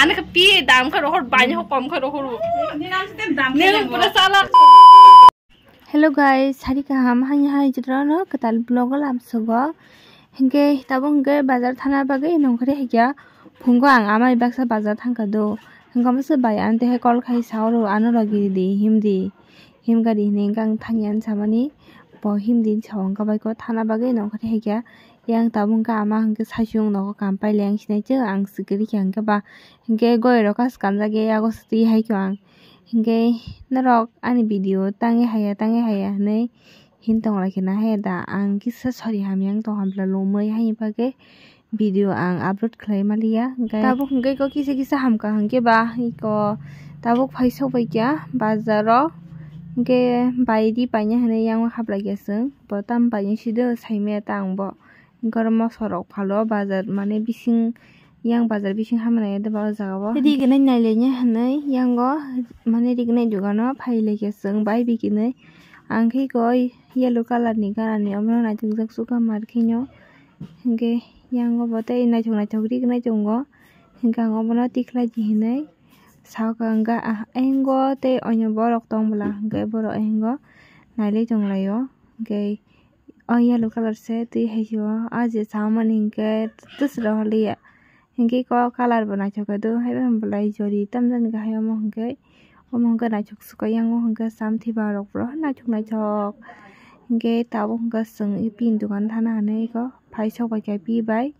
আনে পি দাম খাই ৰখ বাই কম খাই ৰখ হেল্ল' গাই চাৰি কাহাম হাঁহি হাঁহি যেতিয়া নহয় কেতাল ব্লগ হ'ল আমচগ সেনেকৈ সিতাব সেনেকৈ বজাৰ থানাৰ বাগে নংখৰে সেইকিয়া ভুংগ আং আমাৰ এইবাক চাই বজাৰ থানকা দৌ সেনেকুৱা মাছ বাই আনতে সেই কল খাই চাওঁ ৰ আনো লগি দি হিম দি হিম গাড়ী সেনেকৈ আং ভাঙি আন দি চাওঁ কাবাই ক থানা বাগে yang tabung ka ama hingke saisung nogo kampai leng sinaijo ang sikiri keang ke ba hingke goi rokas kanjage yago sati hai kewang hingke ani video tangi haya tangi haya ne hintong lakina hai da ang kisa sori hamyang tong hampla lomoi hai pakai video ang upload khlai malia ya. hingke tabuk hingke ko kisa kisa hamka hingke ba hiko tabuk phaiso baikia bazaro bayi di panya hinei yang haplagya sung bo tam panya sido saime tang bo gormo sorok phalo bazar mane bising yang bazar bising hamana edba jagao rigi nai naile nya hanai yango mane rigi nai jugano phaile ke sung bai bikinai angkhe goi yellow color ni garani amro naitungjak suka markhinyo hingke yango bote naichok naichok rigi naichongo hingka ango bono tiklai jihinai saka angka ah, engo tei onyo borok tongbla hingke borok engo naile tonglayo hingke और yellow colour से तो हेयो आज सामान हिंके तुस रहली हिंके को कलर बनाय छको दो हेबे हम बोलाई जोरी तम जन गाय हम हिंके हम हिंके नाचक सुकयांग हिंके सामथि बारक ब्र नाचक नाचक हिंके ताबो हिंके संग इ पिन दुकान थाना हने को फाइसक बाय पि बाय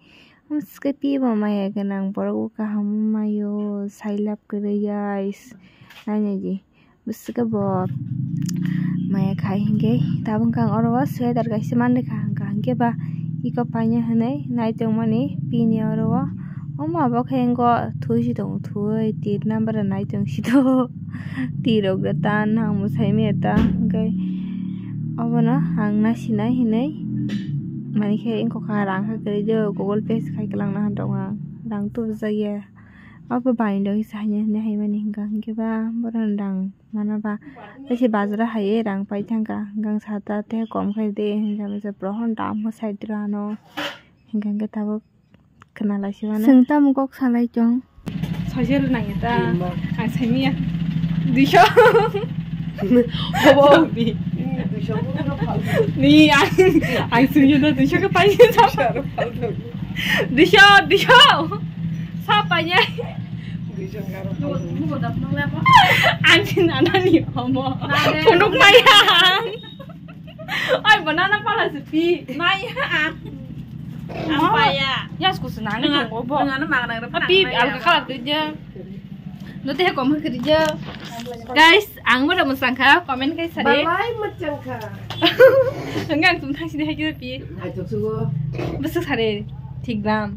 हम सके पि ब माया गनांग बरगो का हम मायो साइलाप करैयाइस नाने जी बिसके ब maya khai hinge tab ungkang oro sweater kaisa manrei kha hingka hingke ba panya eko paina hinui naitongmani pini oro o abo khe hingo thui si tongo thui tir nambara naitong si to tir ogra tan hang mosaime eta hingke obono hang na sinai hinui mani khe ingkokha rang kha kirijo google pay khai kelang na hantong rang tubjak ye अब बायदों सायनो हायमानि हिंगा हिंगेबा बोरान रां मानोबा जैसे बाजरा हाये रां पाइ थांगा हिंगा साता ते कम खाइ दे हिंगा मेजे ब्रहन दाम हो साइड रानो हिंगा हिंगे ताबो खोनाला सिवानो सोंता मुगक सालाय जं सजेर नायो दा आं साइमिया दुइस' हबो बि नि आं आं सुयो दा दुइस'खौ पाइयो जाबाय दुइस' दुइस' सापायै Anjing ana ni omo. Punduk mayang. Ay banana pala sepi. Mayang. Apa ya? Ya aku senang dong obo. Dengan nang Tapi aku kalah kerja. Nanti aku mau kerja. Guys, angmu udah komen guys tadi. Balai mesangka. Enggak, tuh nasi deh kita Ayo Besok hari. Tiglam.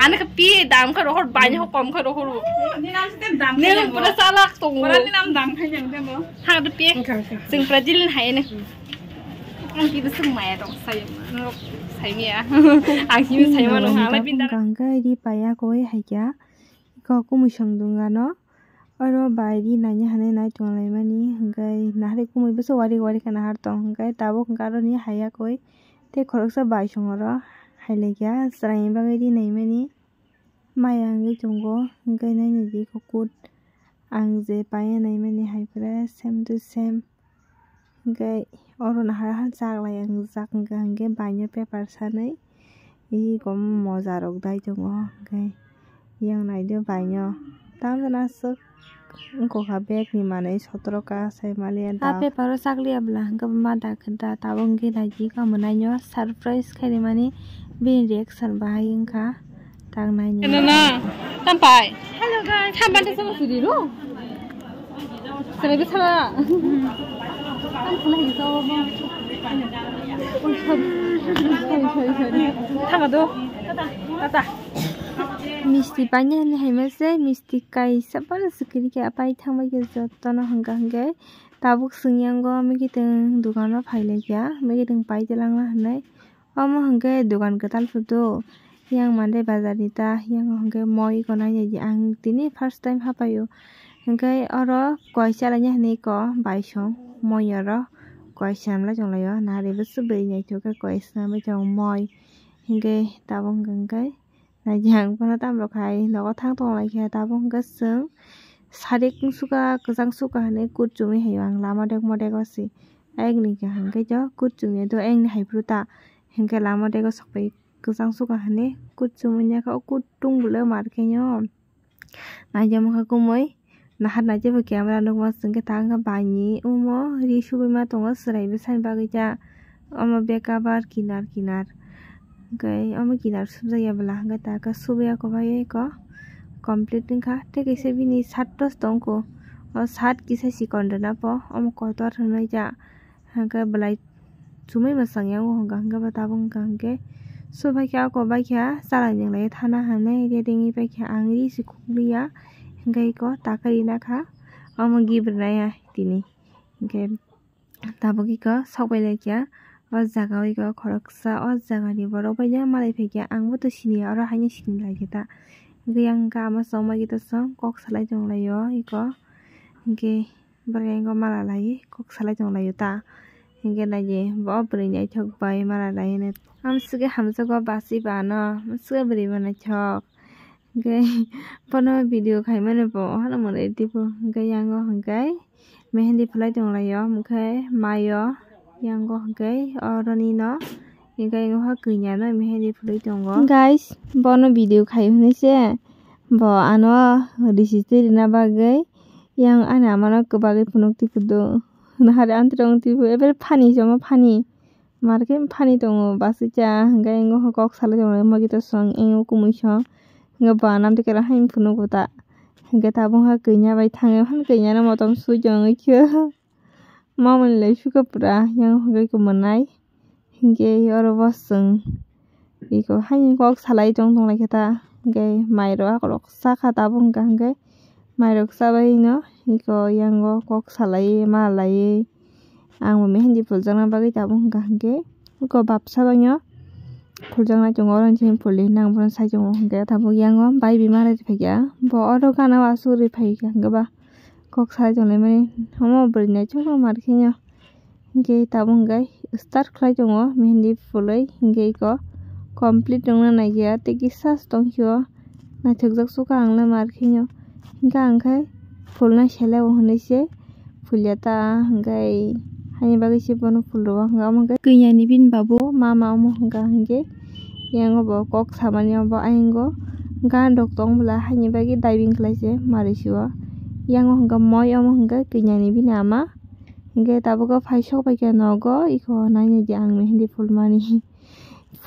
anak pi dam ka rohor banya ho kom ka rohor ni nam se dam ne pura salak to pura ni nam dam khai jang de no ha de pi sing brazil hai ne ang pi sing mai ro sai no sai mi a ang hi sai ma no ha la pin da ganga ri paya koi hai kya ko ku mu sang dunga no aro bairi nanya hane nai tong lai mani hangkai nahre ku mu biso wari wari kana har tong hangkai tabo hangkaro ni haya koi te khoroksa bai songoro hay là giá sài ba cái đi này mà đi mai ăn cái chung có cái này như gì có cút ăn dễ bay này mà ní hay phải xem tu xem cái orang hara han sak lai ang sak gang ge banya paper sanai i kom mojarok dai chungo cái như này yang nai de tám giờ na suk उनको हबेक नि माने 17 का सै मालिया दा आपे परो सागली अबला मादा खंदा ताबंगे लाजी का मनायो सरप्राइज खरे माने बिन रिएक्शन बाहिं का tang nai ni na na tang pai hello guys tang ban de sama sudi ro sama Misty Misty মিষ্টি পানি হলে হেমাসে মিষ্টি কাই সাপাল সিকিরিকে আপাই থামাইকে যত্ন হঙ্গা হঙ্গে তাবুক সিংয়াঙ্গ মিকি তিন দোকানও ফাইলাইকা মিকি তিন পাইতেলাংলা হনাই অম হঙ্গে দোকান গতাল ফুটো yang mande bazar nita yang hongke moi kona ye ang tini first time hapayo hongkai oro koisa la nyahni ko baisong moi oro koisam la jong la yo na re busu be nyai choka koisa me jong moi hongke tabong gangkai là yang pana tam rok hai logo thang tong lai khe ta bong ga sung sari kung suka kajang suka hane kut chumi hai wang lama dek mo dek osi aeng ni ka hang ke jo kut chumi do aeng ni hai pru ta hang ke lama dek osok pe kajang suka hane kut chumi nya ka kut tung bule mar ke nyo na jam ka kumoi nahat na jebo camera nok ma sung ke tang ka bani umo ri shubi ma tongo srai be san bagja ama bekabar kinar kinar gai ama kidar subja ya bala ga ta ka subya ko ba ye ko completing kha te ke se bini satros tong ko o sat ki se sikon da na po om ko to thon na ja ha ga balai chumai ma sang ya ngo ga ga ba ta bong ga ge so ba kya ko ba kya sa la ning le thana ha ne ye ding i ba kya ang ri si ku bi ya gai ko ta ka ri na kha om gi bra ya tini ge ta bo ki ka sau ba le kya 어자가 이거 거럭사 어자가 리버로 보냐 말이 베기야 아무도 신이야 어라 하니 신이라 기다 이거 양가 아마 써마 기도서 꼭 살아 정라요 이거 이게 berarti yang kau malah lagi kok salah jangan layu ta hingga naji bawa berinya cok bayi malah lagi net am suka ham suka basi bano am suka beri mana cok hingga pono video kayak mana bu halo mulai tipu hingga yang kau hingga mehendi pelajang layu mukai mayo yang go ke orani no ingai go ha kunya no mi heli phlui tongo guys bono video khai hune se bo ano risite rina bagai yang ana amano ko bagai phunuk ti kudo nahare antrong ti eber phani joma phani মার্কে ফানি দঙ বাসে চা হাঙ্গা এঙ্গ হকক সালে দঙ মগি তো সং এঙ্গ কুমুই সং হাঙ্গা বা নাম থেকে রাহাইম ফুনো গোতা হাঙ্গা তাবং হা কইনা বাই থাঙে হান কইনা না মতম সুই জং ইখে mình mình lấy ra, nhưng Mamani ở sukapura yang hwnkhe kumanai hinkhe hai boswng eko haini kok trong tong tong kia ta nữa, hinkhe mairok akorok saka tabuk wngkha hinkhe mairok sabai no eko yango kok salai ma lai ang bo mehendi phuljakna bagui tabuk wngkha hinkhe eko bapsa bango phuljaknai tongo oro hwnkhe phuli nang bono sai tongo hinkhe tabuk yango bai bimaar rok faikha bo oro gana o phải rwi faikha hwnkhe ba kok sajong le mani homo brinai chungno markhinyo hingke tabung gai start mình đi mehendi lấy, hingke ko complete này tongna naikia teki sas tongkhio naithokjak suka angle markhinyo hingka angkhai fulna shele ohne se fulyata hingkai hani bagui se bono fulro hingka hingka kiyani bin babu mama omo hingka hingke yango bo kok samani obo aingo hingka dok tong bla hani cái diving khlaise marisio yang hongka moi amo hongka kinyani binama hingke tabo ko phaisok bai ke nogo iko naine jang me hindi fulmani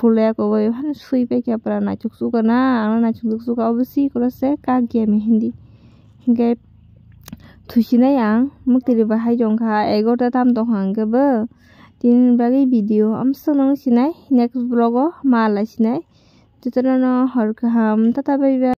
ফুলে কব ইমান চুই পে কিয়া পৰা নাচুক চুক না আৰু নাচুক চুক চুক অৱশ্যে কৰছে কাক গিয়া মেহেন্দি হিংকে থুইসিনাই আং মোক তেরিবা হাই জংখা এগারোটা তাম দহাঙ্গেবো তিন বাগে ভিডিও আমি সোনাং সিনাই নেক্সট ব্লগও মা আলাই সিনাই যেটা হর কাহাম তাতা বাই